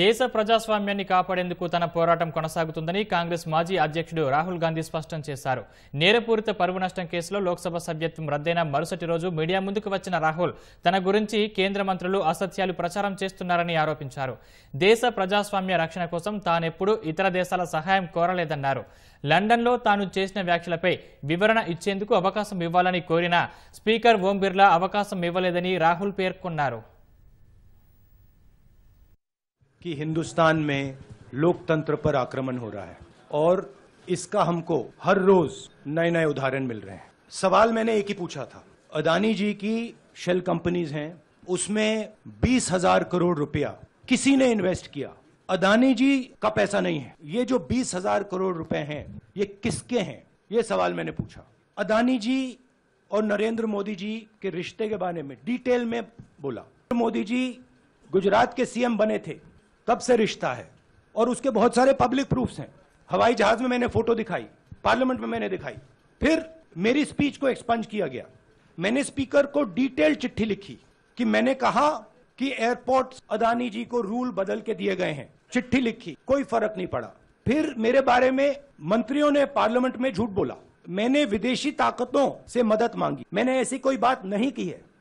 దేశ ప్రజాస్వామ్యాన్ని కాపాడేందుకు తన పోరాటం కొనసాగుతుందని కాంగ్రెస్ మాజీ అధ్యక్షుడు రాహుల్ గాంధీ స్పష్టం చేశారు నేరపూరిత పరువు నష్టం కేసులో లోక్సభ సభ్యత్వం రద్దైన మరుసటి రోజు మీడియా ముందుకు వచ్చిన రాహుల్ తన గురించి కేంద్ర మంత్రులు అసత్యాలు ప్రచారం చేస్తున్నారని ఆరోపించారు దేశ ప్రజాస్వామ్య రక్షణ కోసం తానెప్పుడూ ఇతర దేశాల సహాయం కోరలేదన్నారు లండన్లో తాను చేసిన వ్యాఖ్యలపై వివరణ ఇచ్చేందుకు అవకాశం ఇవ్వాలని కోరిన స్పీకర్ ఓం బిర్లా అవకాశం ఇవ్వలేదని రాహుల్ పేర్కొన్నారు कि हिंदुस्तान में लोकतंत्र पर आक्रमण हो रहा है और इसका हमको हर रोज नए नए उदाहरण मिल रहे हैं सवाल मैंने एक ही पूछा था अदानी जी की शेल कंपनीज हैं उसमें बीस हजार करोड़ रुपया किसी ने इन्वेस्ट किया अदानी जी का पैसा नहीं है ये जो बीस हजार करोड़ रुपए हैं ये किसके हैं ये सवाल मैंने पूछा अदानी जी और नरेंद्र मोदी जी के रिश्ते के बारे में डिटेल में बोला मोदी जी गुजरात के सीएम बने थे तब से रिश्ता है और उसके बहुत सारे पब्लिक प्रूफ्स हैं हवाई जहाज में मैंने फोटो दिखाई पार्लियामेंट में मैंने दिखाई फिर मेरी स्पीच को एक्सपंज किया गया मैंने स्पीकर को डिटेल चिट्ठी लिखी कि मैंने कहा कि एयरपोर्ट अदानी जी को रूल बदल के दिए गए हैं चिट्ठी लिखी कोई फर्क नहीं पड़ा फिर मेरे बारे में मंत्रियों ने पार्लियामेंट में झूठ बोला मैंने विदेशी ताकतों से मदद मांगी मैंने ऐसी कोई बात नहीं की है